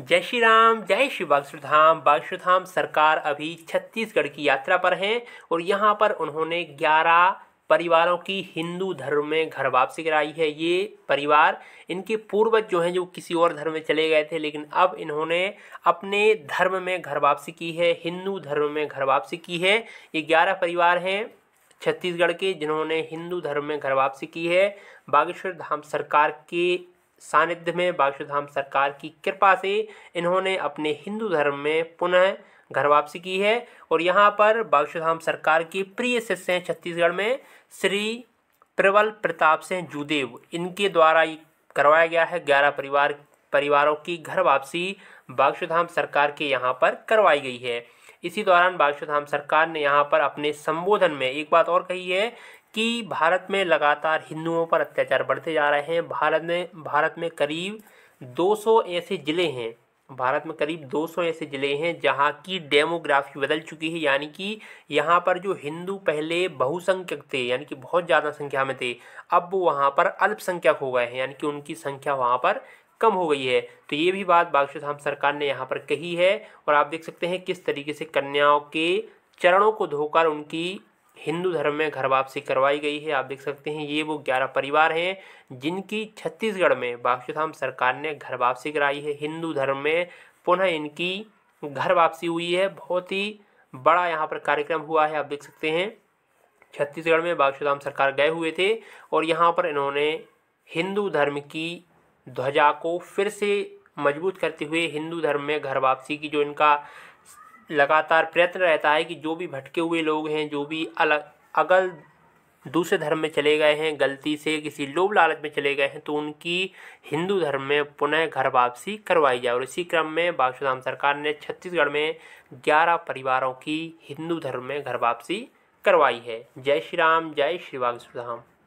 जय श्री राम जय श्री बागश्रधाम बागश्रधाम सरकार अभी छत्तीसगढ़ की यात्रा पर हैं और यहाँ पर उन्होंने 11 परिवारों की हिंदू धर्म में घर वापसी कराई है ये परिवार इनके पूर्वज जो हैं जो किसी और धर्म में चले गए थे लेकिन अब इन्होंने अपने धर्म में घर वापसी की है हिंदू धर्म में घर वापसी की है ये ग्यारह परिवार हैं छत्तीसगढ़ के जिन्होंने हिंदू धर्म में घर वापसी की है बागेश्वर धाम सरकार के सानिध्य में बागशुधाम सरकार की कृपा से इन्होंने अपने हिंदू धर्म में पुनः घर वापसी की है और यहाँ पर बागशुधाम सरकार के प्रिय शिष्य हैं छत्तीसगढ़ में श्री प्रबल प्रताप सिंह जूदेव इनके द्वारा करवाया गया है ग्यारह परिवार परिवारों की घर वापसी बागशुधाम सरकार के यहाँ पर करवाई गई है इसी दौरान बागशुधाम सरकार ने यहाँ पर अपने संबोधन में एक बात और कही है कि भारत में लगातार हिंदुओं पर अत्याचार बढ़ते जा रहे हैं भारत में भारत में करीब 200 ऐसे ज़िले हैं भारत में करीब 200 ऐसे ज़िले हैं जहाँ की डेमोग्राफी बदल चुकी है यानी कि यहाँ पर जो हिंदू पहले बहुसंख्यक थे यानी कि बहुत ज़्यादा संख्या में थे अब वो वहाँ पर अल्पसंख्यक हो गए हैं यानी कि उनकी संख्या वहाँ पर कम हो गई है तो ये भी बात धाम सरकार ने यहाँ पर कही है और आप देख सकते हैं किस तरीके से कन्याओं के चरणों को धोकर उनकी हिंदू धर्म में घर वापसी करवाई गई है आप देख सकते हैं ये वो ग्यारह परिवार हैं जिनकी छत्तीसगढ़ में बाक्षधाम सरकार ने घर वापसी कराई है हिंदू धर्म में पुनः इनकी घर वापसी हुई है बहुत ही बड़ा यहाँ पर कार्यक्रम हुआ है आप देख सकते हैं छत्तीसगढ़ में बाक्षधाम सरकार गए हुए थे और यहाँ पर इन्होंने हिंदू धर्म की ध्वजा को फिर से मजबूत करते हुए हिंदू धर्म में घर वापसी की जो इनका लगातार प्रयत्न रहता है कि जो भी भटके हुए लोग हैं जो भी अलग अगल दूसरे धर्म में चले गए हैं गलती से किसी लोभ लालच में चले गए हैं तो उनकी हिंदू धर्म में पुनः घर वापसी करवाई जाए और इसी क्रम में बाबूधाम सरकार ने छत्तीसगढ़ में ग्यारह परिवारों की हिंदू धर्म में घर वापसी करवाई है जय श्री राम जय श्री बागसुधाम